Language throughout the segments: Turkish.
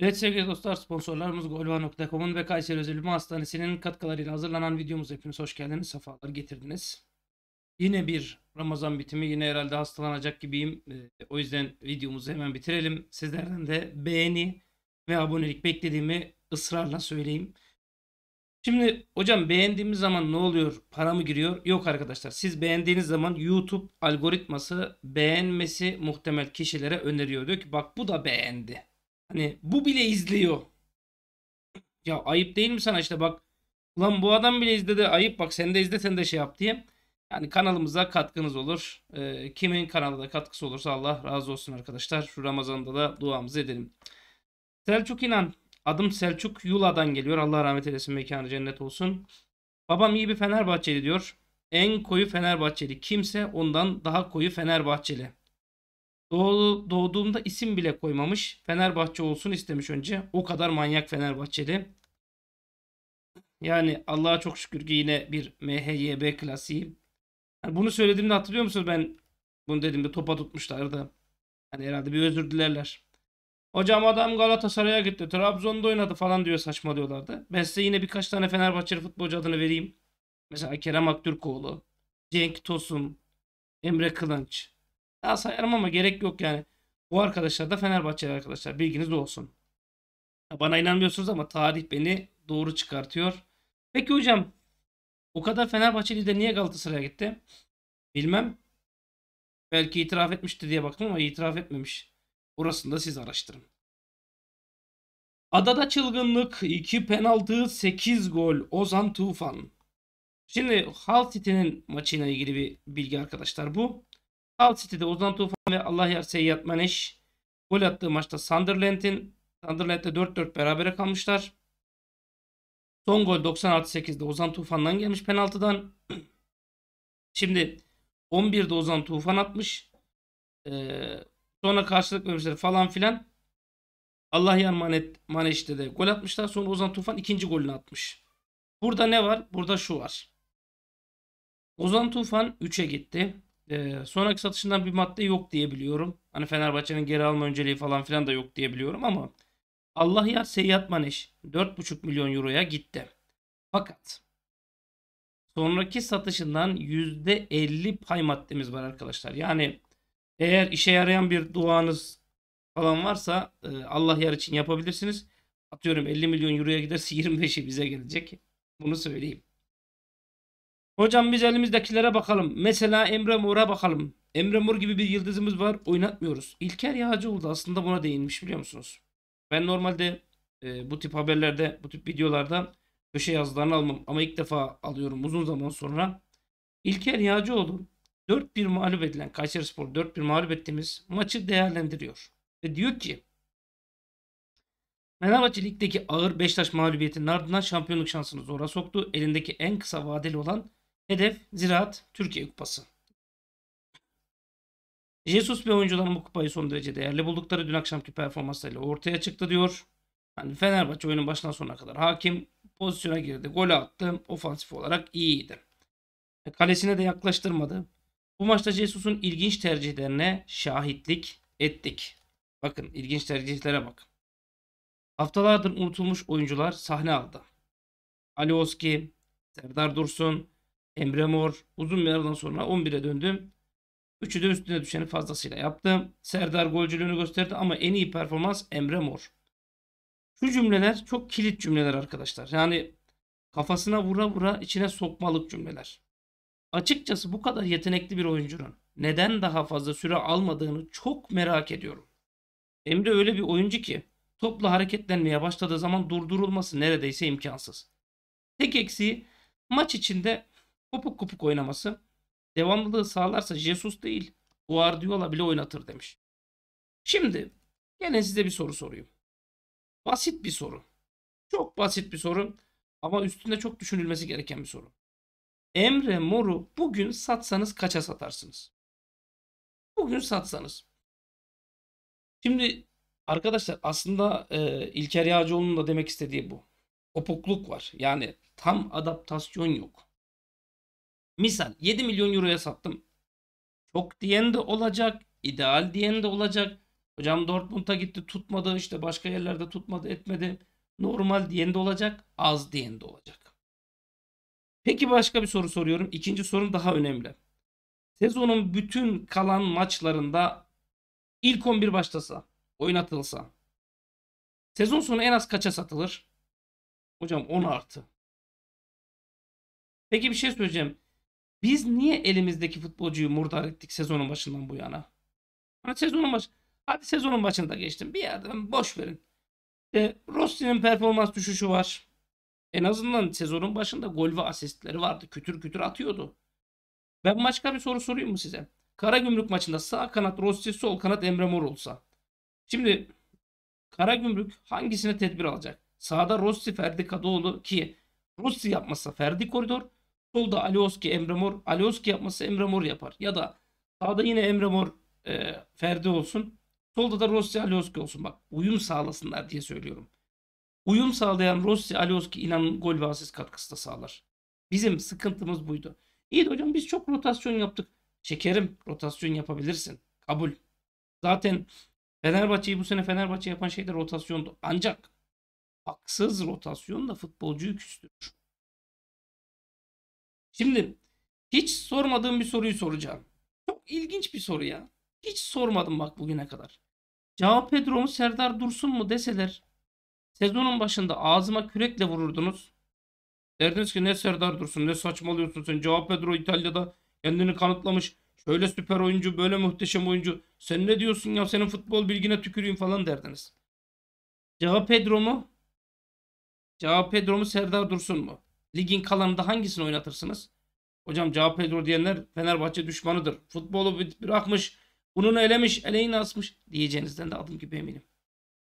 Evet sevgili dostlar sponsorlarımız golva.com'un ve Kayseri Özel Ülme Hastanesi'nin katkılarıyla hazırlanan videomuz hepiniz hoş geldiniz. Sefalar getirdiniz. Yine bir Ramazan bitimi yine herhalde hastalanacak gibiyim. Ee, o yüzden videomuzu hemen bitirelim. Sizlerden de beğeni ve abonelik beklediğimi ısrarla söyleyeyim. Şimdi hocam beğendiğimiz zaman ne oluyor? Para mı giriyor? Yok arkadaşlar. Siz beğendiğiniz zaman YouTube algoritması beğenmesi muhtemel kişilere öneriyor. Diyor ki bak bu da beğendi. Hani bu bile izliyor. Ya ayıp değil mi sana işte bak. Ulan bu adam bile izledi ayıp bak sen de izle sen de şey yap diye. Yani kanalımıza katkınız olur. E, kimin kanalda katkısı olursa Allah razı olsun arkadaşlar. Şu Ramazan'da da duamızı edelim. Selçuk İnan. Adım Selçuk Yula'dan geliyor. Allah rahmet eylesin mekanı cennet olsun. Babam iyi bir Fenerbahçeli diyor. En koyu Fenerbahçeli. Kimse ondan daha koyu Fenerbahçeli. Doğu, doğduğumda isim bile koymamış. Fenerbahçe olsun istemiş önce. O kadar manyak Fenerbahçeli. Yani Allah'a çok şükür ki yine bir MHYB klasiğim. Yani bunu söylediğimde hatırlıyor musunuz ben bunu dediğimde topa tutmuşlardı. Yani herhalde bir özür dilerler. Hocam adam Galatasaray'a gitti. Trabzon'da oynadı falan diyor saçmalıyorlardı. Ben size yine birkaç tane Fenerbahçe futbolcu adını vereyim. Mesela Kerem Aktürkoğlu, Cenk Tosun, Emre Kılınç, daha sayarım ama gerek yok yani. Bu arkadaşlar da Fenerbahçe arkadaşlar. Bilginiz olsun. Bana inanmıyorsunuz ama tarih beni doğru çıkartıyor. Peki hocam o kadar Fenerbahçeli de niye Galatasaray'a gitti? Bilmem. Belki itiraf etmişti diye baktım ama itiraf etmemiş. Orasını da siz araştırın. Adada çılgınlık, 2 penaltı, 8 gol, Ozan Tufan. Şimdi Hull City'nin maçıyla ilgili bir bilgi arkadaşlar bu. Al City'de Ozan Tufan ve Allah yer Seyyad Maneş gol attığı maçta Sunderland'in Sunderland'de 4-4 berabere kalmışlar. Son gol 90 8'de Ozan Tufan'dan gelmiş penaltıdan. Şimdi 11'de Ozan Tufan atmış. Ee, sonra karşılık vermişler falan filan. Allah yer Manet, Maneş'te de gol atmışlar. Sonra Ozan Tufan ikinci golünü atmış. Burada ne var? Burada şu var. Ozan Tufan 3'e gitti. E, sonraki satışından bir madde yok diye biliyorum. Hani Fenerbahçe'nin geri alma önceliği falan filan da yok diye biliyorum. ama Allah ya Seyyat Maneş 4,5 milyon euroya gitti. Fakat sonraki satışından %50 pay maddemiz var arkadaşlar. Yani eğer işe yarayan bir duanız falan varsa e, Allah yar için yapabilirsiniz. Atıyorum 50 milyon euroya giderse 25'i bize gelecek. Bunu söyleyeyim. Hocam biz elimizdekilere bakalım. Mesela Emre Mor'a bakalım. Emre Mor gibi bir yıldızımız var. Oynatmıyoruz. İlker Yağcıoğlu aslında buna değinmiş biliyor musunuz? Ben normalde e, bu tip haberlerde, bu tip videolarda köşe yazılarını almam. Ama ilk defa alıyorum uzun zaman sonra. İlker Yağcıoğlu 4-1 mağlup edilen Kayseri Spor 4-1 mağlup ettiğimiz maçı değerlendiriyor. Ve diyor ki Fenerbahçe ligdeki ağır Beşiktaş mağlubiyetinin ardından şampiyonluk şansını zora soktu. Elindeki en kısa vadeli olan Hedef Ziraat Türkiye Kupası. Jesus ve oyuncuların bu kupayı son derece değerli buldukları dün akşamki performanslarıyla ortaya çıktı diyor. Yani Fenerbahçe oyunun başından sonuna kadar hakim. Pozisyona girdi, gol attı. Ofansif olarak iyiydi. E, kalesine de yaklaştırmadı. Bu maçta Jesus'un ilginç tercihlerine şahitlik ettik. Bakın ilginç tercihlere bak. Haftalardır unutulmuş oyuncular sahne aldı. Alioski, Serdar Dursun, Emre Mor uzun bir aradan sonra 11'e döndüm. Üçü de üstüne düşeni fazlasıyla yaptı. Serdar golcülüğünü gösterdi ama en iyi performans Emre Mor. Şu cümleler çok kilit cümleler arkadaşlar. Yani kafasına vura vura içine sokmalık cümleler. Açıkçası bu kadar yetenekli bir oyuncunun neden daha fazla süre almadığını çok merak ediyorum. Emre öyle bir oyuncu ki topla hareketlenmeye başladığı zaman durdurulması neredeyse imkansız. Tek eksiği maç içinde kopuk kopuk oynaması devamlılığı sağlarsa Jesus değil Guardiola bile oynatır demiş. Şimdi gene size bir soru sorayım. Basit bir soru. Çok basit bir soru ama üstünde çok düşünülmesi gereken bir soru. Emre Mor'u bugün satsanız kaça satarsınız? Bugün satsanız. Şimdi arkadaşlar aslında e, İlker Yağcıoğlu'nun da demek istediği bu. Kopukluk var. Yani tam adaptasyon yok. Misal 7 milyon euroya sattım. Çok diyen de olacak. ideal diyen de olacak. Hocam Dortmund'a gitti tutmadı işte başka yerlerde tutmadı etmedi. Normal diyen de olacak. Az diyen de olacak. Peki başka bir soru soruyorum. İkinci sorum daha önemli. Sezonun bütün kalan maçlarında ilk 11 başlasa, oynatılsa sezon sonu en az kaça satılır? Hocam 10 artı. Peki bir şey söyleyeceğim. Biz niye elimizdeki futbolcuyu murdar ettik sezonun başından bu yana? Hani sezonun baş Hadi sezonun başında geçtim. Bir yerden boş verin. İşte Rossi'nin performans düşüşü var. En azından sezonun başında gol ve asistleri vardı. Kütür kütür atıyordu. Ben başka bir soru sorayım mı size? Kara Karagümrük maçında sağ kanat Rossi, sol kanat Emre Mor olsa. Şimdi Kara Karagümrük hangisine tedbir alacak? Sağda Rossi, Ferdi Kadıoğlu ki Rossi yapmasa Ferdi koridor, Solda Alioski Emre Mor. Alioski yapması Emre Mor yapar. Ya da sağda yine Emre Mor e, Ferdi olsun. Solda da Rossi Alioski olsun. Bak uyum sağlasınlar diye söylüyorum. Uyum sağlayan Rossi Alioski inanın gol ve asist katkısı da sağlar. Bizim sıkıntımız buydu. İyi de hocam biz çok rotasyon yaptık. Şekerim rotasyon yapabilirsin. Kabul. Zaten Fenerbahçe'yi bu sene Fenerbahçe yapan şey de rotasyondu. Ancak haksız rotasyon da futbolcuyu küstürür. Şimdi hiç sormadığım bir soruyu soracağım. Çok ilginç bir soru ya. Hiç sormadım bak bugüne kadar. Cao Pedro mu Serdar Dursun mu deseler sezonun başında ağzıma kürekle vururdunuz. Derdiniz ki ne Serdar Dursun ne saçmalıyorsun sen. Cao Pedro İtalya'da kendini kanıtlamış. Şöyle süper oyuncu böyle muhteşem oyuncu. Sen ne diyorsun ya senin futbol bilgine tüküreyim falan derdiniz. Cao Pedro mu? Cao Pedro mu Serdar Dursun mu? Ligin kalanında hangisini oynatırsınız? Hocam cevap Pedro diyenler Fenerbahçe düşmanıdır. Futbolu bırakmış, ununu elemiş, eleğini asmış diyeceğinizden de adım gibi eminim.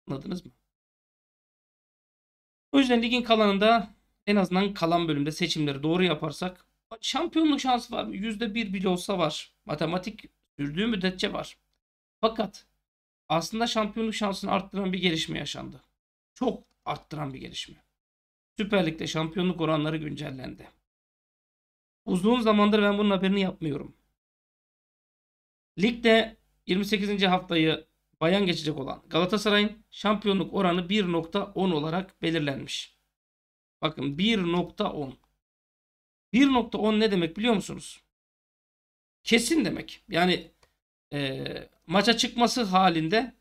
Anladınız mı? O yüzden ligin kalanında en azından kalan bölümde seçimleri doğru yaparsak şampiyonluk şansı var mı? %1 bile olsa var. Matematik sürdüğü müddetçe var. Fakat aslında şampiyonluk şansını arttıran bir gelişme yaşandı. Çok arttıran bir gelişme. Süper Lig'de şampiyonluk oranları güncellendi. Uzun zamandır ben bunun haberini yapmıyorum. Ligde 28. haftayı bayan geçecek olan Galatasaray'ın şampiyonluk oranı 1.10 olarak belirlenmiş. Bakın 1.10. 1.10 ne demek biliyor musunuz? Kesin demek. Yani e, maça çıkması halinde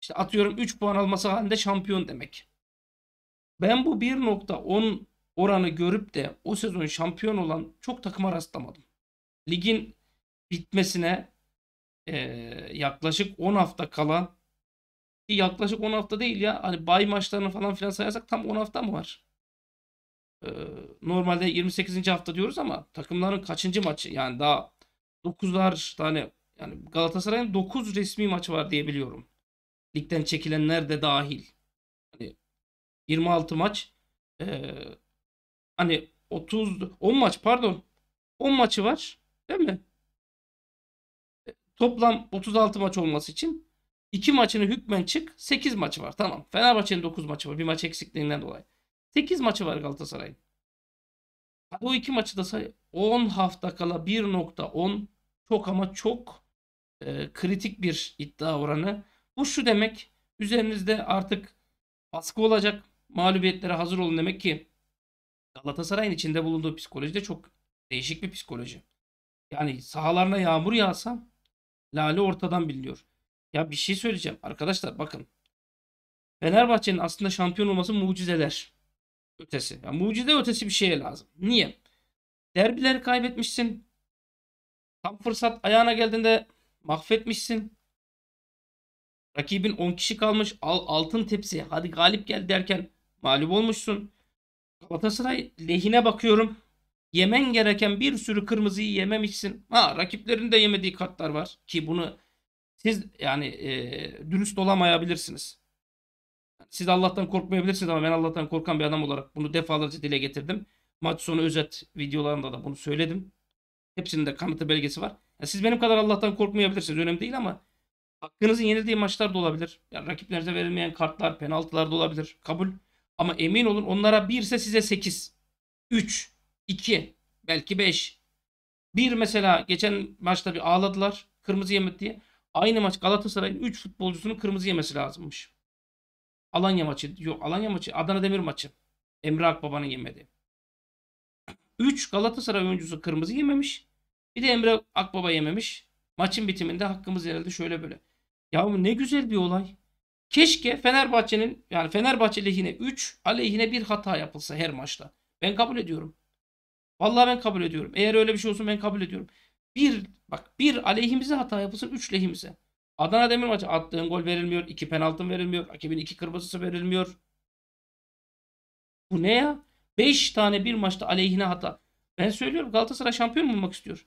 işte atıyorum 3 puan alması halinde şampiyon demek. Ben bu 1.10 oranı görüp de o sezon şampiyon olan çok takıma rastlamadım. Ligin bitmesine e, yaklaşık 10 hafta kala ki yaklaşık 10 hafta değil ya hani bay maçlarını falan filan sayarsak tam 10 hafta mı var? E, normalde 28. hafta diyoruz ama takımların kaçıncı maçı yani daha 9'lar tane yani Galatasaray'ın 9 resmi maçı var diyebiliyorum, biliyorum. Ligden çekilenler de dahil. Hani 26 maç. E, hani 30 10 maç pardon. 10 maçı var. Değil mi? E, toplam 36 maç olması için 2 maçını hükmen çık. 8 maçı var. Tamam. Fenerbahçe'nin 9 maçı var. Bir maç eksikliğinden dolayı. 8 maçı var Galatasaray'ın. Bu iki maçı da say 10 hafta kala 1.10 çok ama çok e, kritik bir iddia oranı. Bu şu demek üzerinizde artık baskı olacak mağlubiyetlere hazır olun demek ki Galatasaray'ın içinde bulunduğu psikoloji de çok değişik bir psikoloji. Yani sahalarına yağmur yağsa Lale ortadan biliniyor. Ya bir şey söyleyeceğim arkadaşlar bakın. Fenerbahçe'nin aslında şampiyon olması mucizeler ötesi. Yani mucize ötesi bir şeye lazım. Niye? Derbileri kaybetmişsin. Tam fırsat ayağına geldiğinde mahvetmişsin. Rakibin 10 kişi kalmış. Al, altın tepsi. Hadi galip gel derken Mağlup olmuşsun. Galatasaray lehine bakıyorum. Yemen gereken bir sürü kırmızıyı yememişsin. Ha rakiplerin de yemediği kartlar var ki bunu siz yani e, dürüst olamayabilirsiniz. Siz Allah'tan korkmayabilirsiniz ama ben Allah'tan korkan bir adam olarak bunu defalarca dile getirdim. Maç sonu özet videolarında da bunu söyledim. Hepsinin de kanıtı belgesi var. Yani siz benim kadar Allah'tan korkmayabilirsiniz. Önemli değil ama hakkınızın yenildiği maçlar da olabilir. Yani rakiplerinize verilmeyen kartlar, penaltılar da olabilir. Kabul. Ama emin olun onlara 1 ise size 8. 3, 2, belki 5. 1 mesela geçen maçta bir ağladılar kırmızı yemek diye. Aynı maç Galatasaray'ın 3 futbolcusunun kırmızı yemesi lazımmış. Alanya maçı, yok Alanya maçı, Adana Demir maçı. Emre Akbaba'nın yemedi. 3 Galatasaray oyuncusu kırmızı yememiş. Bir de Emre Akbaba yememiş. Maçın bitiminde hakkımız yenildi şöyle böyle. Ya ne güzel bir olay. Keşke Fenerbahçe'nin yani Fenerbahçe lehine 3 aleyhine bir hata yapılsa her maçta. Ben kabul ediyorum. Vallahi ben kabul ediyorum. Eğer öyle bir şey olsun ben kabul ediyorum. Bir bak bir aleyhimize hata yapılsın 3 lehimize. Adana Demir maçı attığın gol verilmiyor. 2 penaltın verilmiyor. Rakibin 2 kırmızısı verilmiyor. Bu ne ya? 5 tane bir maçta aleyhine hata. Ben söylüyorum Galatasaray şampiyon olmak istiyor.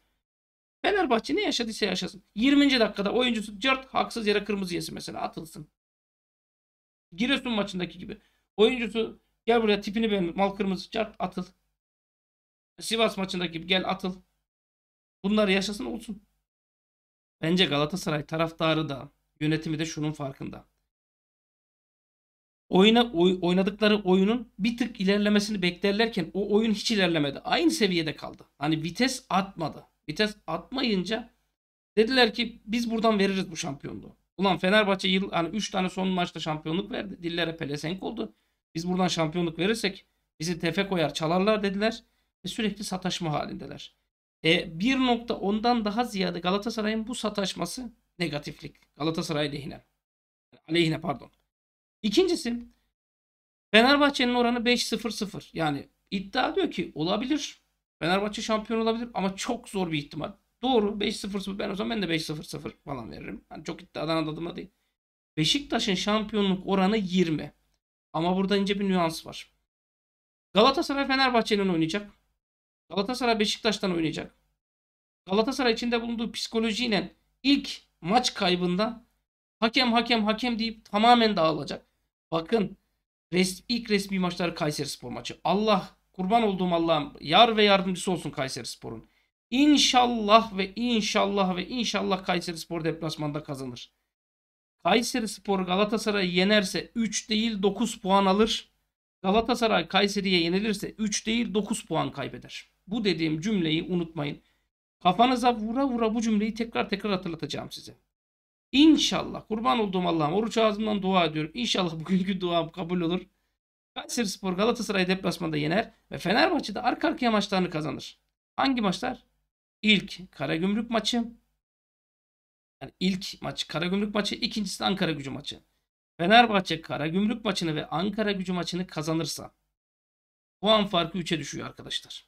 Fenerbahçe ne yaşadıysa yaşasın. 20. dakikada oyuncusu cırt haksız yere kırmızı yesi mesela atılsın. Giresun maçındaki gibi. Oyuncusu gel buraya tipini beğen. Mal kırmızı çarp atıl. Sivas maçındaki gibi gel atıl. Bunlar yaşasın olsun. Bence Galatasaray taraftarı da yönetimi de şunun farkında. Oyna, oy, oynadıkları oyunun bir tık ilerlemesini beklerlerken o oyun hiç ilerlemedi. Aynı seviyede kaldı. Hani vites atmadı. Vites atmayınca dediler ki biz buradan veririz bu şampiyonluğu. Ulan Fenerbahçe yıl hani 3 tane son maçta şampiyonluk verdi. Dillere pelesenk oldu. Biz buradan şampiyonluk verirsek bizi tefe koyar çalarlar dediler. Ve sürekli sataşma halindeler. E, bir nokta ondan daha ziyade Galatasaray'ın bu sataşması negatiflik. Galatasaray lehine. Aleyhine pardon. İkincisi Fenerbahçe'nin oranı 5-0-0. Yani iddia diyor ki olabilir. Fenerbahçe şampiyon olabilir ama çok zor bir ihtimal. Doğru 5-0 ben o zaman ben de 5-0-0 falan veririm. Yani çok iddiadan adadıma değil. Beşiktaş'ın şampiyonluk oranı 20. Ama burada ince bir nüans var. Galatasaray Fenerbahçe'nin oynayacak. Galatasaray Beşiktaş'tan oynayacak. Galatasaray içinde bulunduğu psikolojiyle ilk maç kaybında hakem hakem hakem deyip tamamen dağılacak. Bakın res, ilk resmi maçları Kayseri Spor maçı. Allah kurban olduğum Allah'ım yar ve yardımcısı olsun Kayseri Spor'un. İnşallah ve inşallah ve inşallah Kayseri Spor deplasmanda kazanır. Kayseri Spor Galatasaray yenerse 3 değil 9 puan alır. Galatasaray Kayseri'ye yenilirse 3 değil 9 puan kaybeder. Bu dediğim cümleyi unutmayın. Kafanıza vura vura bu cümleyi tekrar tekrar hatırlatacağım size. İnşallah kurban olduğum Allah'ım oruç ağzımdan dua ediyorum. İnşallah bugünkü duam kabul olur. Kayseri Spor Galatasaray deplasmanda yener ve Fenerbahçe'de arka arkaya maçlarını kazanır. Hangi maçlar? İlk Karagümrük maçı. Yani ilk maç Karagümrük maçı, ikincisi de Ankara Gücü maçı. Fenerbahçe Karagümrük maçını ve Ankara Gücü maçını kazanırsa puan farkı 3'e düşüyor arkadaşlar.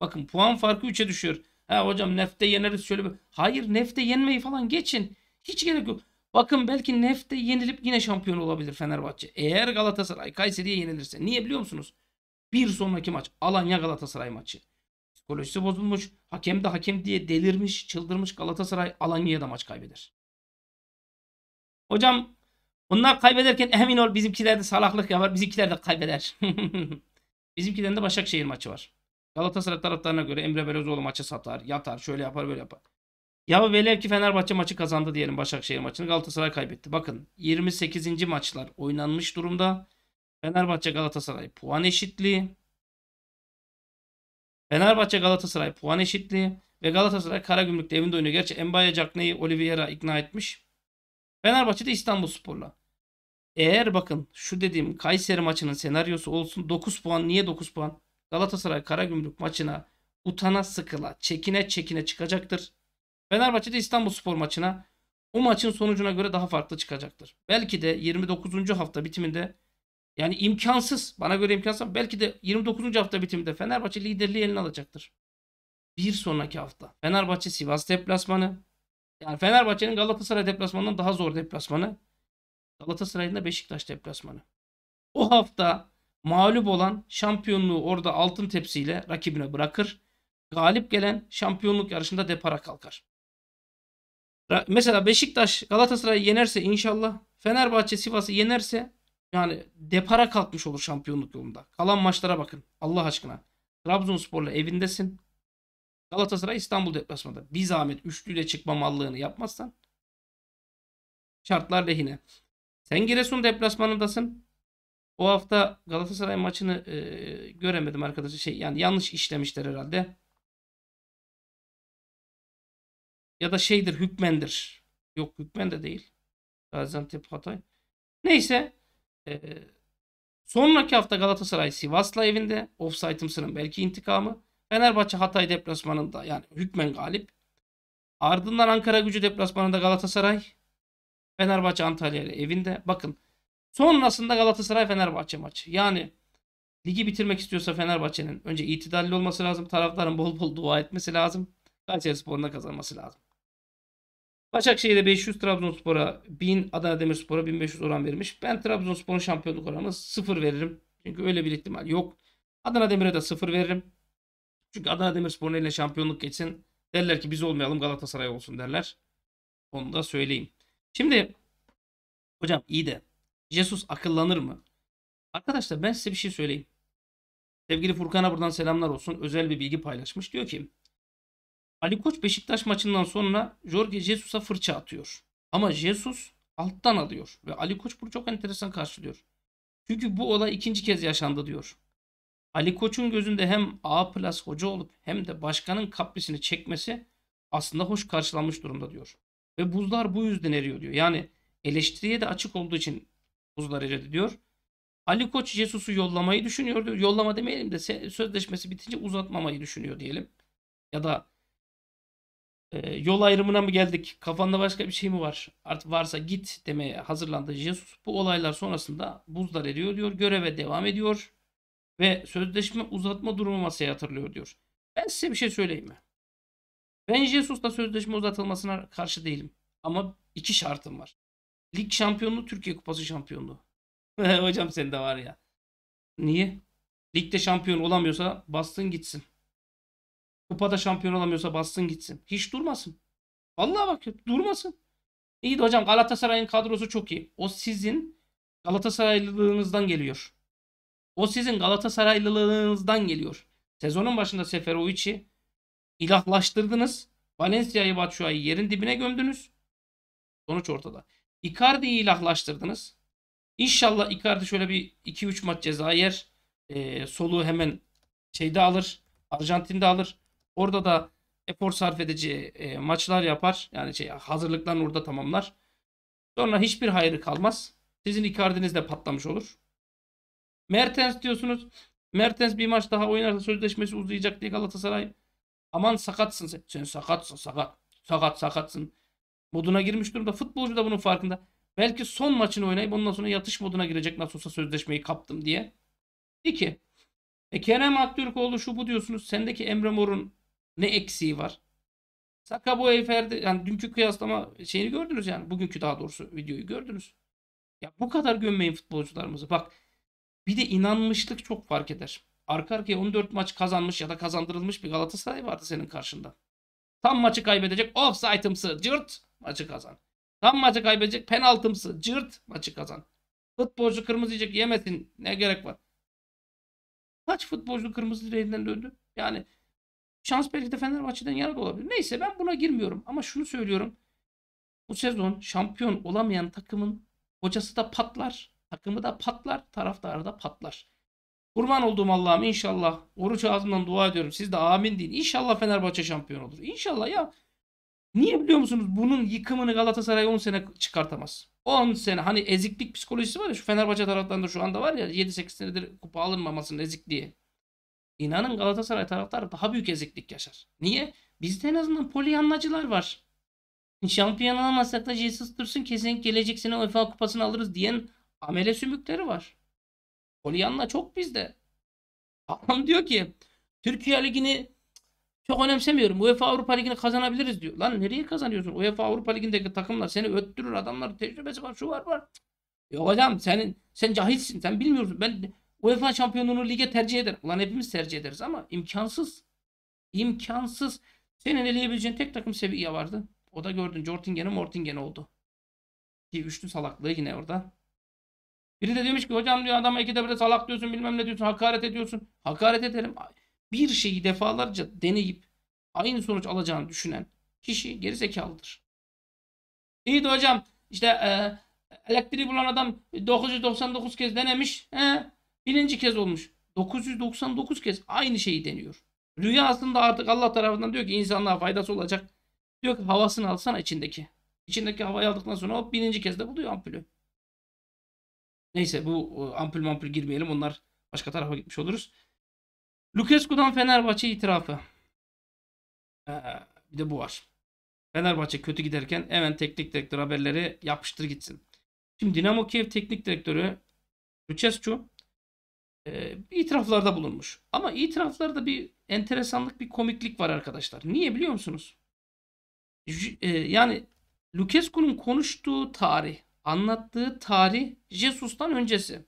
Bakın puan farkı 3'e düşüyor. Ha hocam nefte yeneriz şöyle bir. Hayır nefte yenmeyi falan geçin. Hiç gerek yok. Bakın belki nefte yenilip yine şampiyon olabilir Fenerbahçe. Eğer Galatasaray Kayseri'ye yenilirse. Niye biliyor musunuz? Bir sonraki maç Alanya Galatasaray maçı. Psikolojisi bozulmuş. Hakem de hakem diye delirmiş, çıldırmış Galatasaray Alanya'da maç kaybeder. Hocam onlar kaybederken emin ol bizimkiler de salaklık yapar. Bizimkiler de kaybeder. Bizimkilerin de Başakşehir maçı var. Galatasaray taraftarına göre Emre Belözoğlu maçı satar, yatar, şöyle yapar, böyle yapar. Ya velev ki Fenerbahçe maçı kazandı diyelim Başakşehir maçını. Galatasaray kaybetti. Bakın 28. maçlar oynanmış durumda. Fenerbahçe Galatasaray puan eşitliği. Fenerbahçe Galatasaray puan eşitliği ve Galatasaray Karagümrük'te evinde oynuyor. Gerçi Embaye Cakne'yi Oliveira ikna etmiş. Fenerbahçe de İstanbul Spor'la. Eğer bakın şu dediğim Kayseri maçının senaryosu olsun 9 puan. Niye 9 puan? Galatasaray Karagümrük maçına utana sıkıla, çekine çekine çıkacaktır. Fenerbahçe de İstanbul Spor maçına o maçın sonucuna göre daha farklı çıkacaktır. Belki de 29. hafta bitiminde yani imkansız. Bana göre imkansız. Belki de 29. hafta bitiminde Fenerbahçe liderliği eline alacaktır. Bir sonraki hafta. Fenerbahçe Sivas deplasmanı. Yani Fenerbahçe'nin Galatasaray deplasmanından daha zor deplasmanı. Galatasaray'ın da Beşiktaş deplasmanı. O hafta mağlup olan şampiyonluğu orada altın tepsiyle rakibine bırakır. Galip gelen şampiyonluk yarışında depara kalkar. Mesela Beşiktaş Galatasaray'ı yenerse inşallah Fenerbahçe Sivas'ı yenerse yani depara kalkmış olur şampiyonluk yolunda. Kalan maçlara bakın Allah aşkına. Trabzonspor'la evindesin. Galatasaray İstanbul deplasmanda. Bir zahmet üçlüyle çıkma mallığını yapmazsan şartlar lehine. Sen Giresun deplasmanındasın. O hafta Galatasaray maçını e, göremedim arkadaşlar. Şey yani yanlış işlemişler herhalde. Ya da şeydir hükmendir. Yok hükmen de değil. Gaziantep Hatay. Neyse e, sonraki hafta Galatasaray Sivas'la evinde. Offside'ımsının belki intikamı. Fenerbahçe Hatay deplasmanında yani hükmen galip. Ardından Ankara gücü deplasmanında Galatasaray. Fenerbahçe Antalya ile evinde. Bakın sonrasında Galatasaray Fenerbahçe maçı. Yani ligi bitirmek istiyorsa Fenerbahçe'nin önce itidalli olması lazım. Taraftarın bol bol dua etmesi lazım. Kayseri Spor'un kazanması lazım. Başakşehir'e 500, Trabzonspor'a 1000, Adana Demirspor'a 1500 oran vermiş. Ben Trabzonspor'un şampiyonluk oranını 0 veririm. Çünkü öyle bir ihtimal yok. Adana Demir'e de 0 veririm. Çünkü Adana Demirspor'un eline şampiyonluk geçsin. Derler ki biz olmayalım Galatasaray olsun derler. Onu da söyleyeyim. Şimdi hocam iyi de Jesus akıllanır mı? Arkadaşlar ben size bir şey söyleyeyim. Sevgili Furkan'a buradan selamlar olsun. Özel bir bilgi paylaşmış. Diyor ki Ali Koç Beşiktaş maçından sonra Jorge Jesus'a fırça atıyor. Ama Jesus alttan alıyor ve Ali Koç bunu çok enteresan karşılıyor. Çünkü bu olay ikinci kez yaşandı diyor. Ali Koç'un gözünde hem A plus hoca olup hem de başkanın kaprisini çekmesi aslında hoş karşılanmış durumda diyor. Ve buzlar bu yüzden eriyor diyor. Yani eleştiriye de açık olduğu için buzlar eridi diyor. Ali Koç Jesus'u yollamayı düşünüyor diyor. Yollama demeyelim de sözleşmesi bitince uzatmamayı düşünüyor diyelim. Ya da ee, yol ayrımına mı geldik? Kafanda başka bir şey mi var? Artık varsa git demeye hazırlandı Jesus. Bu olaylar sonrasında buzlar eriyor diyor. Göreve devam ediyor. Ve sözleşme uzatma durumu masaya hatırlıyor diyor. Ben size bir şey söyleyeyim mi? Ben Jesus'la sözleşme uzatılmasına karşı değilim. Ama iki şartım var. Lig şampiyonluğu, Türkiye Kupası şampiyonluğu. Hocam sen de var ya. Niye? Ligde şampiyon olamıyorsa bastın gitsin. Kupada şampiyon olamıyorsa bassın gitsin. Hiç durmasın. Vallahi bak durmasın. İyi de hocam Galatasaray'ın kadrosu çok iyi. O sizin Galatasaraylılığınızdan geliyor. O sizin Galatasaraylılığınızdan geliyor. Sezonun başında Seferovic'i ilahlaştırdınız. Valencia'yı Batshuayi yerin dibine gömdünüz. Sonuç ortada. Icardi'yi ilahlaştırdınız. İnşallah Icardi şöyle bir 2-3 maç ceza yer. E, soluğu hemen şeyde alır. Arjantin'de alır. Orada da efor sarf edeceği e, maçlar yapar. Yani şey hazırlıklarını orada tamamlar. Sonra hiçbir hayrı kalmaz. Sizin Icardi'niz de patlamış olur. Mertens diyorsunuz. Mertens bir maç daha oynarsa sözleşmesi uzayacak diye Galatasaray aman sakatsın sen. Sen sakatsın sakat. Sakat sakatsın. Moduna girmiş durumda. Futbolcu da bunun farkında. Belki son maçını oynayıp ondan sonra yatış moduna girecek nasıl olsa sözleşmeyi kaptım diye. 2. E Kerem Aktürkoğlu şu bu diyorsunuz. Sendeki Emre Mor'un ne eksiği var? Saka bu Eyfer'de yani dünkü kıyaslama şeyini gördünüz yani. Bugünkü daha doğrusu videoyu gördünüz. Ya bu kadar gömmeyin futbolcularımızı. Bak bir de inanmışlık çok fark eder. Arka arkaya 14 maç kazanmış ya da kazandırılmış bir Galatasaray vardı senin karşında. Tam maçı kaybedecek offside'ımsı cırt maçı kazan. Tam maçı kaybedecek penaltımsı cırt maçı kazan. Futbolcu kırmızı yiyecek yemesin ne gerek var. Kaç futbolcu kırmızı direğinden döndü? Yani Şans belki de Fenerbahçe'den yarar olabilir. Neyse ben buna girmiyorum ama şunu söylüyorum. Bu sezon şampiyon olamayan takımın hocası da patlar, takımı da patlar, taraftarı da patlar. Kurban olduğum Allah'ım inşallah oruç ağzından dua ediyorum. Siz de amin deyin. İnşallah Fenerbahçe şampiyon olur. İnşallah ya. Niye biliyor musunuz? Bunun yıkımını Galatasaray 10 sene çıkartamaz. 10 sene hani eziklik psikolojisi var ya şu Fenerbahçe taraftarında şu anda var ya 7-8 senedir kupa alınmamasının ezikliği. İnanın Galatasaray taraftarı daha büyük eziklik yaşar. Niye? Bizde en azından polyanlacılar var. Şampiyon alamazsak da Jesus Dursun kesin gelecek sene UEFA kupasını alırız diyen amele sümükleri var. Polyanla çok bizde. Adam diyor ki Türkiye Ligi'ni çok önemsemiyorum. UEFA Avrupa Ligi'ni kazanabiliriz diyor. Lan nereye kazanıyorsun? UEFA Avrupa Ligi'ndeki takımlar seni öttürür. Adamlar tecrübesi var, şu var var. Yok hocam senin sen cahilsin. Sen bilmiyorsun. Ben UEFA şampiyonluğunu lige tercih eder. Ulan hepimiz tercih ederiz ama imkansız. İmkansız. Senin eleyebileceğin tek takım seviye vardı. O da gördün. Jortingen'e Mortingen oldu. Ki üçlü salaklığı yine orada. Biri de demiş ki hocam diyor adama de bir salak diyorsun bilmem ne diyorsun hakaret ediyorsun. Hakaret ederim. Bir şeyi defalarca deneyip aynı sonuç alacağını düşünen kişi geri İyi de hocam işte e, elektriği bulan adam 999 kez denemiş. He, Birinci kez olmuş. 999 kez aynı şeyi deniyor. Rüya aslında artık Allah tarafından diyor ki insanlığa faydası olacak. Diyor ki havasını alsana içindeki. İçindeki havayı aldıktan sonra o birinci kez de buluyor ampulü. Neyse bu e, ampul mampul girmeyelim. Onlar başka tarafa gitmiş oluruz. Lukescu'dan Fenerbahçe itirafı. Ee, bir de bu var. Fenerbahçe kötü giderken hemen teknik direktör haberleri yapıştır gitsin. Şimdi Dinamo Kiev teknik direktörü Lucescu e, itiraflarda bulunmuş. Ama itiraflarda bir enteresanlık, bir komiklik var arkadaşlar. Niye biliyor musunuz? J e, yani Lucescu'nun konuştuğu tarih, anlattığı tarih Jesus'tan öncesi.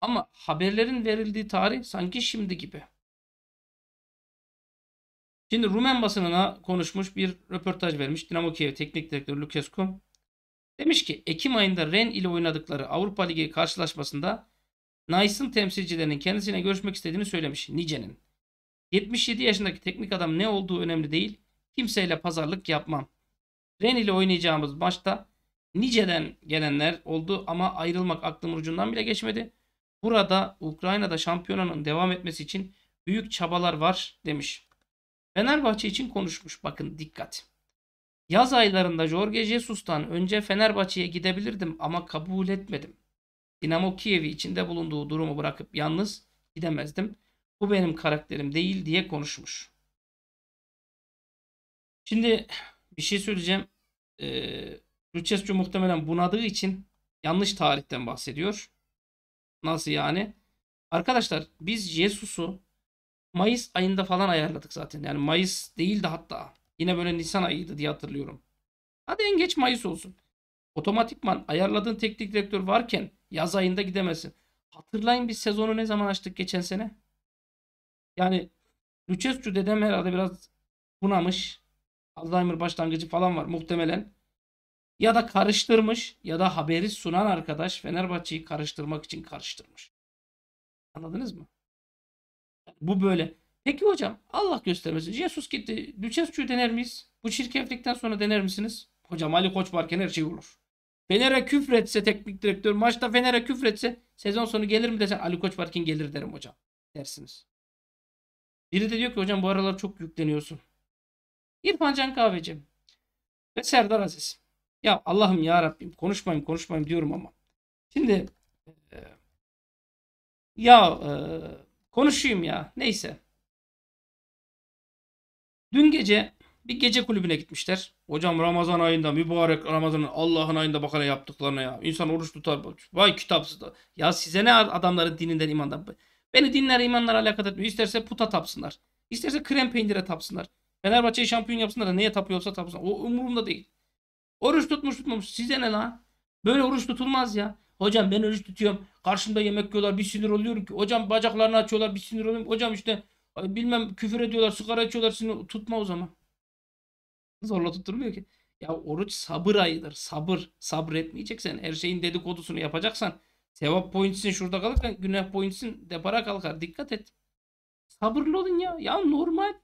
Ama haberlerin verildiği tarih sanki şimdi gibi. Şimdi Rumen basınına konuşmuş bir röportaj vermiş. Dinamo Kiev teknik direktörü Lucescu. Demiş ki Ekim ayında Ren ile oynadıkları Avrupa Ligi karşılaşmasında Nice'ın temsilcilerinin kendisine görüşmek istediğini söylemiş Nice'nin. 77 yaşındaki teknik adam ne olduğu önemli değil. Kimseyle pazarlık yapmam. Ren ile oynayacağımız maçta Nice'den gelenler oldu ama ayrılmak aklım ucundan bile geçmedi. Burada Ukrayna'da şampiyonanın devam etmesi için büyük çabalar var demiş. Fenerbahçe için konuşmuş bakın dikkat. Yaz aylarında Jorge Jesus'tan önce Fenerbahçe'ye gidebilirdim ama kabul etmedim. Dinamo Kiev'i içinde bulunduğu durumu bırakıp yalnız gidemezdim. Bu benim karakterim değil diye konuşmuş. Şimdi bir şey söyleyeceğim. Ee, Lucescu muhtemelen bunadığı için yanlış tarihten bahsediyor. Nasıl yani? Arkadaşlar biz Jesus'u Mayıs ayında falan ayarladık zaten. Yani Mayıs değildi hatta. Yine böyle Nisan ayıydı diye hatırlıyorum. Hadi en geç Mayıs olsun. Otomatikman ayarladığın teknik direktör varken yaz ayında gidemezsin. Hatırlayın biz sezonu ne zaman açtık geçen sene? Yani Lucescu dedem herhalde biraz bunamış. Alzheimer başlangıcı falan var muhtemelen. Ya da karıştırmış ya da haberi sunan arkadaş Fenerbahçe'yi karıştırmak için karıştırmış. Anladınız mı? Bu böyle. Peki hocam Allah göstermesin. Jesus gitti. Lucescu'yu dener miyiz? Bu çirkeflikten sonra dener misiniz? Hocam Ali Koç varken her şey olur. Fener'e küfretse teknik direktör maçta Fener'e küfretse sezon sonu gelir mi desen Ali Koç varken gelir derim hocam dersiniz. Biri de diyor ki hocam bu aralar çok yükleniyorsun. İrfan Can Kahveci ve Serdar Aziz. Ya Allah'ım ya Rabbim konuşmayayım konuşmayayım diyorum ama. Şimdi e, ya e, konuşayım ya neyse. Dün gece bir gece kulübüne gitmişler. Hocam Ramazan ayında mübarek Ramazan'ın Allah'ın ayında bakana yaptıklarına ya. İnsan oruç tutar. Vay kitapsız. Da. Ya size ne adamların dininden imandan. Beni dinler imanlar alakalı etmiyor. İsterse puta tapsınlar. İsterse krem peynire tapsınlar. Fenerbahçe'yi şampiyon yapsınlar da neye tapıyorsa tapsın. O umurumda değil. Oruç tutmuş tutmamış. Size ne lan? Böyle oruç tutulmaz ya. Hocam ben oruç tutuyorum. Karşımda yemek yiyorlar. Bir sinir oluyorum ki. Hocam bacaklarını açıyorlar. Bir sinir oluyorum. Hocam işte bilmem küfür ediyorlar. Sigara içiyorlar. Sinir tutma o zaman zorla tutturuluyor ki. Ya oruç sabır ayıdır. Sabır. Sabretmeyeceksen her şeyin dedikodusunu yapacaksan sevap pointsin şurada kalırken günah pointsin depara kalkar. Dikkat et. Sabırlı olun ya. Ya normal.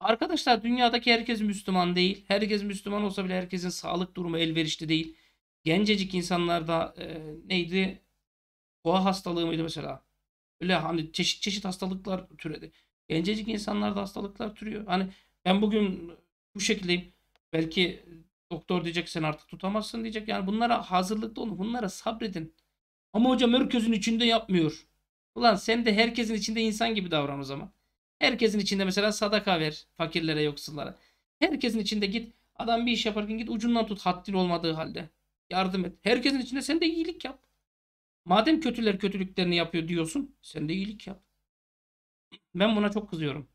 Arkadaşlar dünyadaki herkes Müslüman değil. Herkes Müslüman olsa bile herkesin sağlık durumu elverişli değil. Gencecik insanlarda e, neydi? Koa hastalığı mıydı mesela? Öyle hani çeşit çeşit hastalıklar türedi. Gencecik insanlarda hastalıklar türüyor. Hani ben bugün bu şekildeyim. Belki doktor diyecek sen artık tutamazsın diyecek. Yani bunlara hazırlıklı olun. Bunlara sabredin. Ama hocam herkesin içinde yapmıyor. Ulan sen de herkesin içinde insan gibi davran o zaman. Herkesin içinde mesela sadaka ver fakirlere yoksullara. Herkesin içinde git adam bir iş yaparken git ucundan tut haddin olmadığı halde. Yardım et. Herkesin içinde sen de iyilik yap. Madem kötüler kötülüklerini yapıyor diyorsun sen de iyilik yap. Ben buna çok kızıyorum.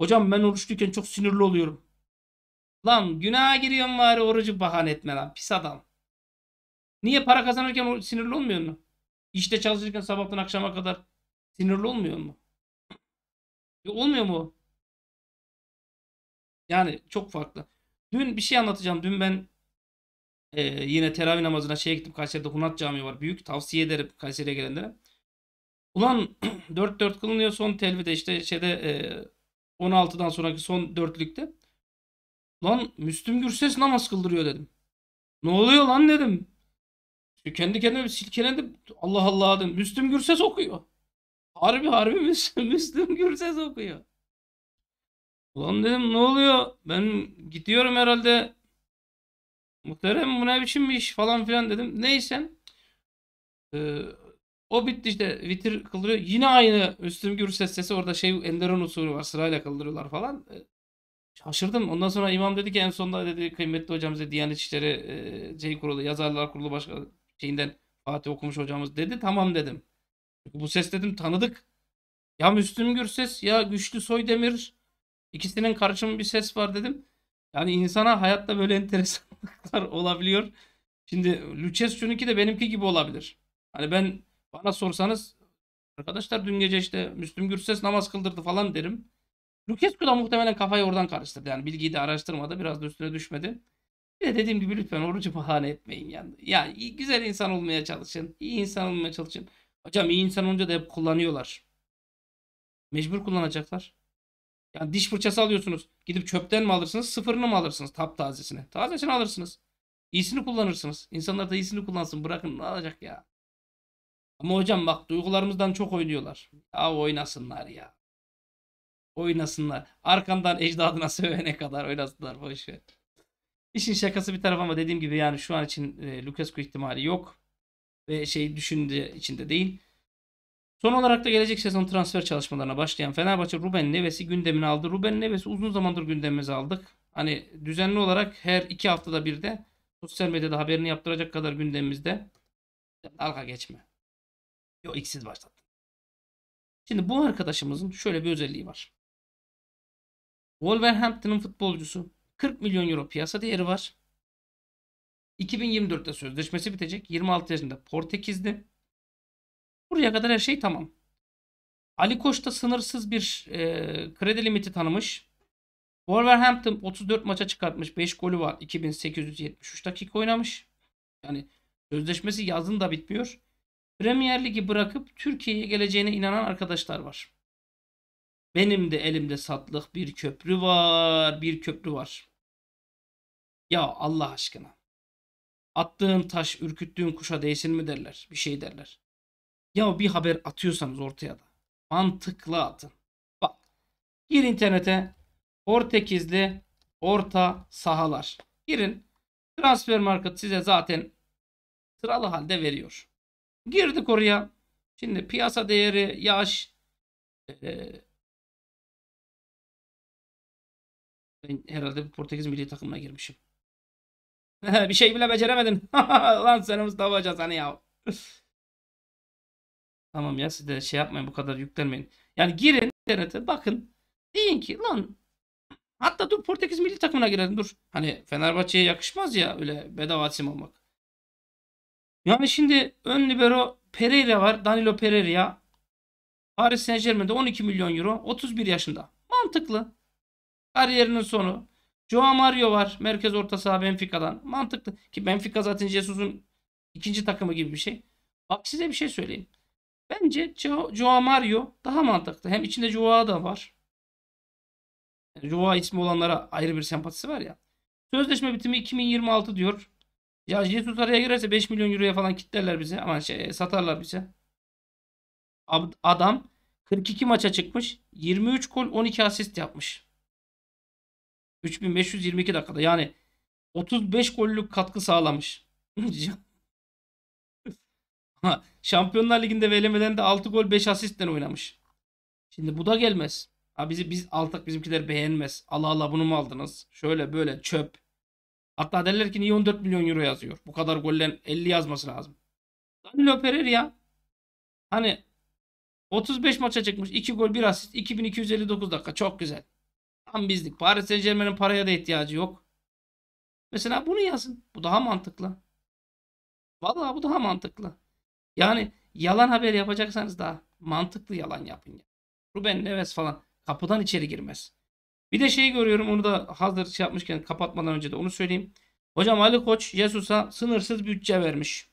Hocam ben oruçluyken çok sinirli oluyorum. Lan günaha giriyorsun bari orucu bahane etme lan pis adam. Niye para kazanırken sinirli olmuyor mu? İşte çalışırken sabahtan akşama kadar sinirli olmuyor mu? E, olmuyor mu? Yani çok farklı. Dün bir şey anlatacağım. Dün ben e, yine teravih namazına şeye gittim. Kayseri'de Hunat Camii var. Büyük tavsiye ederim Kayseri'ye gelenlere. Ulan 4-4 kılınıyor son telvide işte şeyde e, 16'dan sonraki son dörtlükte. Lan Müslüm Gürses namaz kıldırıyor dedim. Ne oluyor lan dedim. Şu kendi kendime silkeledim. Allah Allah dedim. Müslüm Gürses okuyor. Harbi harbi Müslüm, Müslüm Gürses okuyor. Ulan dedim ne oluyor? Ben gidiyorum herhalde. Muhterem bu ne biçim bir iş falan filan dedim. Neyse. Ee, o bitti işte vitir kıldırıyor. Yine aynı Müslüm Gürses sesi orada şey Enderun usulü var sırayla kıldırıyorlar falan. Ee, Şaşırdım. Ondan sonra imam dedi ki en sonunda dedi kıymetli hocamız dedi, Diyanet İşleri e, şey kurulu yazarlar kurulu başka şeyinden Fatih okumuş hocamız dedi. Tamam dedim. bu ses dedim tanıdık. Ya Müslüm Gürses ya Güçlü Soydemir ikisinin karışımı bir ses var dedim. Yani insana hayatta böyle enteresanlıklar olabiliyor. Şimdi çünkü de benimki gibi olabilir. Hani ben bana sorsanız arkadaşlar dün gece işte Müslüm Gürses namaz kıldırdı falan derim. Lucescu da muhtemelen kafayı oradan karıştırdı. Yani bilgiyi de araştırmadı. Biraz da üstüne düşmedi. Bir de dediğim gibi lütfen orucu bahane etmeyin. Yani, yani güzel insan olmaya çalışın. iyi insan olmaya çalışın. Hocam iyi insan olunca da hep kullanıyorlar. Mecbur kullanacaklar. Yani diş fırçası alıyorsunuz. Gidip çöpten mi alırsınız? Sıfırını mı alırsınız? Tap tazesini. Tazesini alırsınız. İyisini kullanırsınız. İnsanlar da iyisini kullansın. Bırakın ne alacak ya. Ama hocam bak duygularımızdan çok oynuyorlar. Ya oynasınlar ya. Oynasınlar. Arkamdan ecdadına sövene kadar oynasınlar. Boş ver. İşin şakası bir taraf ama dediğim gibi yani şu an için e, Lucescu ihtimali yok. Ve şey düşündüğü içinde değil. Son olarak da gelecek sezon transfer çalışmalarına başlayan Fenerbahçe Ruben Neves'i gündemine aldı. Ruben Neves'i uzun zamandır gündemimize aldık. Hani düzenli olarak her iki haftada bir de sosyal medyada haberini yaptıracak kadar gündemimizde. Dalga geçme. Yo iksiz başlattı. Şimdi bu arkadaşımızın şöyle bir özelliği var. Wolverhampton'ın futbolcusu 40 milyon euro piyasa değeri var. 2024'te sözleşmesi bitecek. 26 yaşında Portekizli. Buraya kadar her şey tamam. Ali Koç da sınırsız bir e, kredi limiti tanımış. Wolverhampton 34 maça çıkartmış. 5 golü var. 2873 dakika oynamış. Yani sözleşmesi yazın da bitmiyor. Premier Ligi bırakıp Türkiye'ye geleceğine inanan arkadaşlar var. Benim de elimde satlık bir köprü var, bir köprü var. Ya Allah aşkına. Attığın taş ürküttüğün kuşa değsin mi derler, bir şey derler. Ya bir haber atıyorsanız ortaya da mantıklı atın. Bak gir internete Portekizli orta sahalar. Girin transfer market size zaten sıralı halde veriyor. Girdik oraya. Şimdi piyasa değeri, yaş, e, Ben herhalde bir Portekiz milli takımına girmişim. bir şey bile beceremedim. Lan sen Mustafa Hoca sana ya. tamam ya siz de şey yapmayın bu kadar yüklenmeyin. Yani girin internete bakın. Deyin ki lan hatta dur Portekiz milli takımına girelim dur. Hani Fenerbahçe'ye yakışmaz ya öyle bedava isim olmak. Yani şimdi ön libero Pereira var. Danilo Pereira. Paris Saint Germain'de 12 milyon euro. 31 yaşında. Mantıklı. Harier'in sonu. Joao Mario var. Merkez orta saha Benfica'dan. Mantıklı. Ki Benfica zaten Jesus'un ikinci takımı gibi bir şey. Bak size bir şey söyleyeyim. Bence Joao Mario daha mantıklı. Hem içinde Joao da var. Yani Joao ismi olanlara ayrı bir sempatisi var ya. Sözleşme bitimi 2026 diyor. Ya Jesus araya girerse 5 milyon euroya falan kitlerler bize. Ama şey, satarlar bize. Adam 42 maça çıkmış. 23 gol 12 asist yapmış. 3522 dakikada yani 35 gollük katkı sağlamış. Şampiyonlar Ligi'nde ve elemeden de 6 gol 5 asistten oynamış. Şimdi bu da gelmez. Ha bizi biz altak bizimkiler beğenmez. Allah Allah bunu mu aldınız? Şöyle böyle çöp. Hatta derler ki niye 14 milyon euro yazıyor? Bu kadar gollen 50 yazması lazım. Danilo Pereira hani 35 maça çıkmış. 2 gol 1 asist 2259 dakika. Çok güzel. Tam bizlik. Paris Saint Germain'in paraya da ihtiyacı yok. Mesela bunu yazın. Bu daha mantıklı. Vallahi bu daha mantıklı. Yani yalan haber yapacaksanız daha mantıklı yalan yapın. Ya. Ruben Neves falan kapıdan içeri girmez. Bir de şeyi görüyorum onu da hazır şey yapmışken kapatmadan önce de onu söyleyeyim. Hocam Ali Koç Jesus'a sınırsız bütçe vermiş.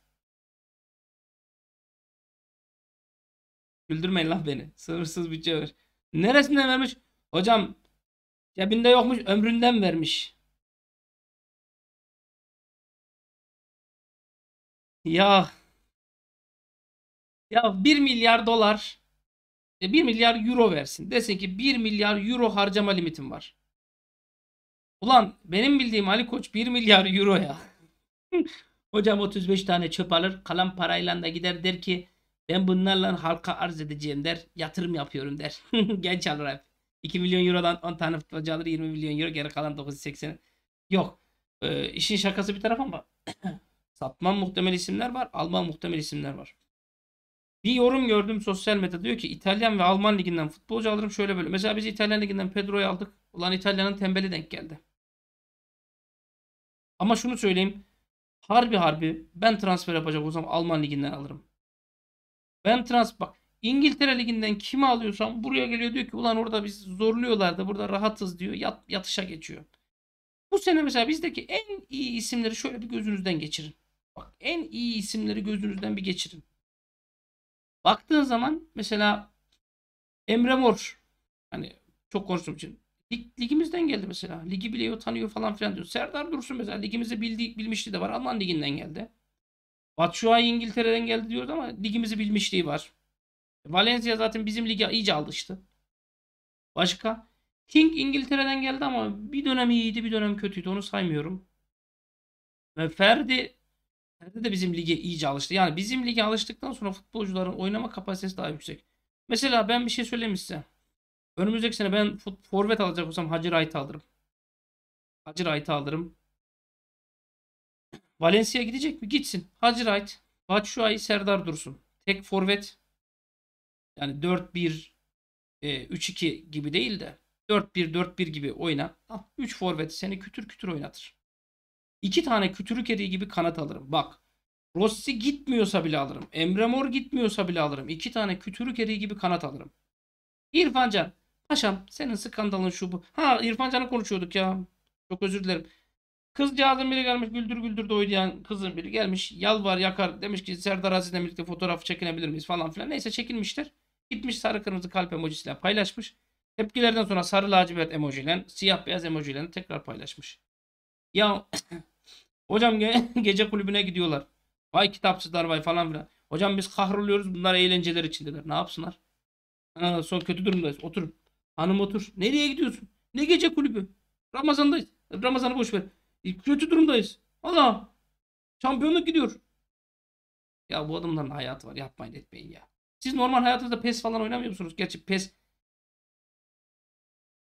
Güldürmeyin lan beni. Sınırsız bütçe ver. Neresinden vermiş? Hocam Cebinde yokmuş ömründen vermiş. Ya ya 1 milyar dolar 1 e, milyar euro versin. Desin ki 1 milyar euro harcama limitim var. Ulan benim bildiğim Ali Koç 1 milyar euro ya. Hocam 35 tane çöp alır. Kalan parayla da gider der ki ben bunlarla halka arz edeceğim der. Yatırım yapıyorum der. Genç alır hep. 2 milyon eurodan 10 tane futbolcu alır 20 milyon euro geri kalan 980 yok. Ee, işin şakası bir taraf ama satmam muhtemel isimler var. Alman muhtemel isimler var. Bir yorum gördüm sosyal medyada diyor ki İtalyan ve Alman liginden futbolcu alırım şöyle böyle. Mesela biz İtalyan liginden Pedro'yu aldık. Ulan İtalya'nın tembeli denk geldi. Ama şunu söyleyeyim. Harbi harbi ben transfer yapacak o zaman Alman liginden alırım. Ben transfer bak İngiltere Ligi'nden kimi alıyorsam buraya geliyor diyor ki ulan orada biz zorluyorlar da burada rahatız diyor yat, yatışa geçiyor. Bu sene mesela bizdeki en iyi isimleri şöyle bir gözünüzden geçirin. Bak en iyi isimleri gözünüzden bir geçirin. Baktığın zaman mesela Emre Mor hani çok konuştuğum için lig, ligimizden geldi mesela. Ligi biliyor, tanıyor falan filan diyor. Serdar Dursun mesela ligimizi bildi, bilmişliği de var. Alman liginden geldi. Batshuayi İngiltere'den geldi diyoruz ama ligimizi bilmişliği var. Valencia zaten bizim lige iyice alıştı. Başka? King İngiltere'den geldi ama bir dönem iyiydi bir dönem kötüydü onu saymıyorum. Ve Ferdi Ferdi de bizim lige iyice alıştı. Yani bizim lige alıştıktan sonra futbolcuların oynama kapasitesi daha yüksek. Mesela ben bir şey söyleyeyim size. Önümüzdeki sene ben forvet alacak olsam Hacı Wright'ı alırım. Hacı Wright'ı alırım. Valencia gidecek mi? Gitsin. Hacı Wright, Batshuayi, Serdar Dursun. Tek forvet yani 4-1 3-2 e, gibi değil de 4-1-4-1 gibi oyna. 3 forvet seni kütür kütür oynatır. 2 tane kütürü kedi gibi kanat alırım. Bak Rossi gitmiyorsa bile alırım. Emre Mor gitmiyorsa bile alırım. 2 tane kütürü kedi gibi kanat alırım. İrfancan, Can. Paşam senin skandalın şu bu. Ha İrfan konuşuyorduk ya. Çok özür dilerim. Kızcağızın biri gelmiş güldür güldür doyduyan kızın biri gelmiş yalvar yakar demiş ki Serdar Aziz'le birlikte fotoğraf çekinebilir miyiz falan filan. Neyse çekilmiştir. Gitmiş sarı kırmızı kalp emojisiyle paylaşmış. Tepkilerden sonra sarı lacivert emojiyle siyah beyaz emojiyle tekrar paylaşmış. Ya hocam ge gece kulübüne gidiyorlar. Vay kitapsızlar vay falan filan. Hocam biz kahroluyoruz bunlar eğlenceler içindeler. Ne yapsınlar? Ha, son kötü durumdayız. Otur. Hanım otur. Nereye gidiyorsun? Ne gece kulübü? Ramazandayız. Ramazanı boş ver. E, kötü durumdayız. Allah. Şampiyonluk gidiyor. Ya bu adamların hayatı var. Yapmayın etmeyin ya. Siz normal hayatınızda PES falan oynamıyor musunuz? Gerçi PES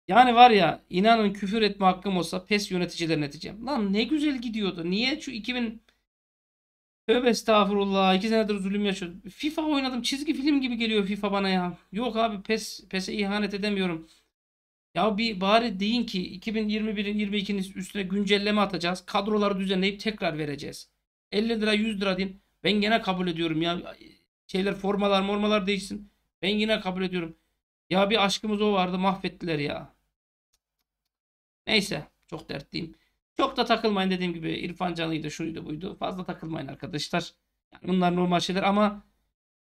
yani var ya inanın küfür etme hakkım olsa PES yöneticilerine edeceğim. Lan ne güzel gidiyordu. Niye şu 2000 Tövbe estağfurullah. iki senedir zulüm yaşıyorum. FIFA oynadım. Çizgi film gibi geliyor FIFA bana ya. Yok abi PES, PES'e ihanet edemiyorum. Ya bir bari deyin ki 2021'in 22'nin üstüne güncelleme atacağız. Kadroları düzenleyip tekrar vereceğiz. 50 lira 100 lira deyin. Ben gene kabul ediyorum ya şeyler formalar mormalar değişsin. Ben yine kabul ediyorum. Ya bir aşkımız o vardı mahvettiler ya. Neyse çok dertliyim. Çok da takılmayın dediğim gibi İrfan Canlı'ydı şuydu buydu. Fazla takılmayın arkadaşlar. Yani bunlar normal şeyler ama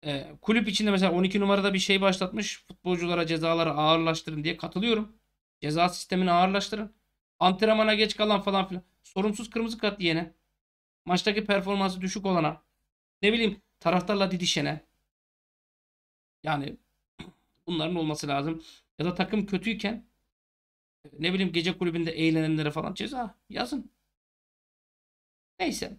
e, kulüp içinde mesela 12 numarada bir şey başlatmış. Futbolculara cezaları ağırlaştırın diye katılıyorum. Ceza sistemini ağırlaştırın. Antrenmana geç kalan falan filan. Sorumsuz kırmızı kart yiyene. Maçtaki performansı düşük olana. Ne bileyim taraftarla didişene yani bunların olması lazım. Ya da takım kötüyken ne bileyim gece kulübünde eğlenenlere falan ceza yazın. Neyse.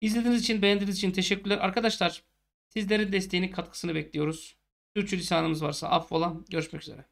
İzlediğiniz için, beğendiğiniz için teşekkürler. Arkadaşlar sizlerin desteğini, katkısını bekliyoruz. Sürçülisanımız varsa affola. Görüşmek üzere.